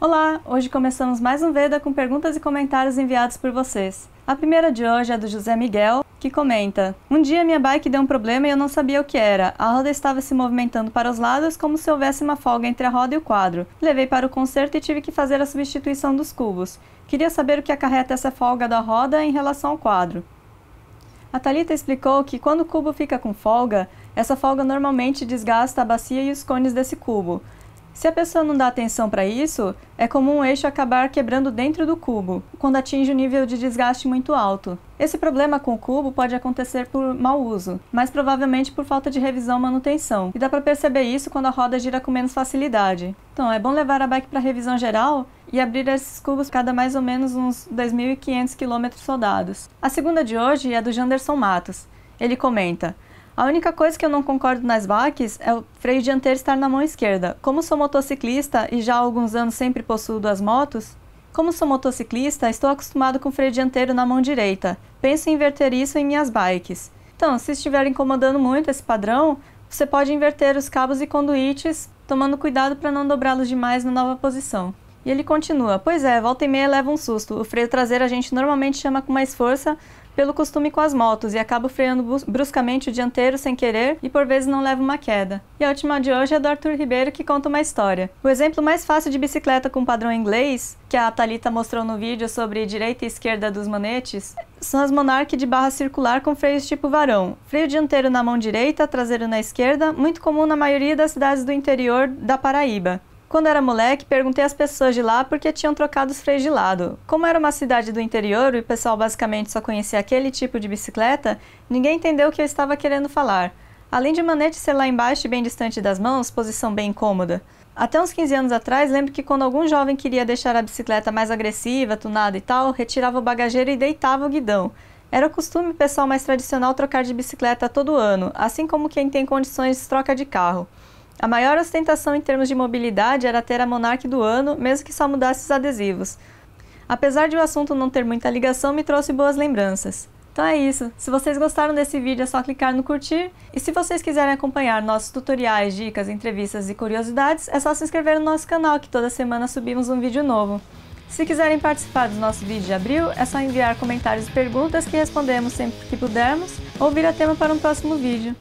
Olá, hoje começamos mais um Veda com perguntas e comentários enviados por vocês. A primeira de hoje é do José Miguel, que comenta: Um dia minha bike deu um problema e eu não sabia o que era. A roda estava se movimentando para os lados como se houvesse uma folga entre a roda e o quadro. Levei para o conserto e tive que fazer a substituição dos cubos. Queria saber o que acarreta essa folga da roda em relação ao quadro. A Thalita explicou que quando o cubo fica com folga, essa folga normalmente desgasta a bacia e os cones desse cubo. Se a pessoa não dá atenção para isso, é comum o eixo acabar quebrando dentro do cubo, quando atinge um nível de desgaste muito alto. Esse problema com o cubo pode acontecer por mau uso, mas provavelmente por falta de revisão e manutenção, e dá para perceber isso quando a roda gira com menos facilidade. Então, é bom levar a bike para revisão geral e abrir esses cubos cada mais ou menos uns 2.500 km rodados. A segunda de hoje é do Janderson Matos. Ele comenta: a única coisa que eu não concordo nas baques é o freio dianteiro estar na mão esquerda. Como sou motociclista e já há alguns anos sempre possuo duas motos, como sou motociclista, estou acostumado com o freio dianteiro na mão direita. Penso em inverter isso em minhas bikes. Então, se estiver incomodando muito esse padrão, você pode inverter os cabos e conduítes, tomando cuidado para não dobrá-los demais na nova posição. E ele continua: Pois é, volta e meia leva um susto. O freio traseiro a gente normalmente chama com mais força pelo costume com as motos e acaba freando bruscamente o dianteiro sem querer e por vezes não leva uma queda. E a última de hoje é do Arthur Ribeiro que conta uma história. O exemplo mais fácil de bicicleta com padrão inglês, que a Thalita mostrou no vídeo sobre direita e esquerda dos manetes, são as Monarch de barra circular com freios tipo varão. Freio dianteiro na mão direita, traseiro na esquerda, muito comum na maioria das cidades do interior da Paraíba. Quando era moleque, perguntei às pessoas de lá porque tinham trocado os freios de lado. Como era uma cidade do interior e o pessoal basicamente só conhecia aquele tipo de bicicleta, ninguém entendeu o que eu estava querendo falar. Além de manete ser lá embaixo e bem distante das mãos, posição bem incômoda. Até uns 15 anos atrás, lembro que quando algum jovem queria deixar a bicicleta mais agressiva, tunada e tal, retirava o bagageiro e deitava o guidão. Era o costume o pessoal mais tradicional trocar de bicicleta todo ano, assim como quem tem condições troca de carro. A maior ostentação em termos de mobilidade era ter a Monarch do ano, mesmo que só mudasse os adesivos. Apesar de o assunto não ter muita ligação, me trouxe boas lembranças. Então é isso. Se vocês gostaram desse vídeo, é só clicar no curtir. E se vocês quiserem acompanhar nossos tutoriais, dicas, entrevistas e curiosidades, é só se inscrever no nosso canal, que toda semana subimos um vídeo novo. Se quiserem participar do nosso vídeo de abril, é só enviar comentários e perguntas que respondemos sempre que pudermos, ou vir a tema para um próximo vídeo.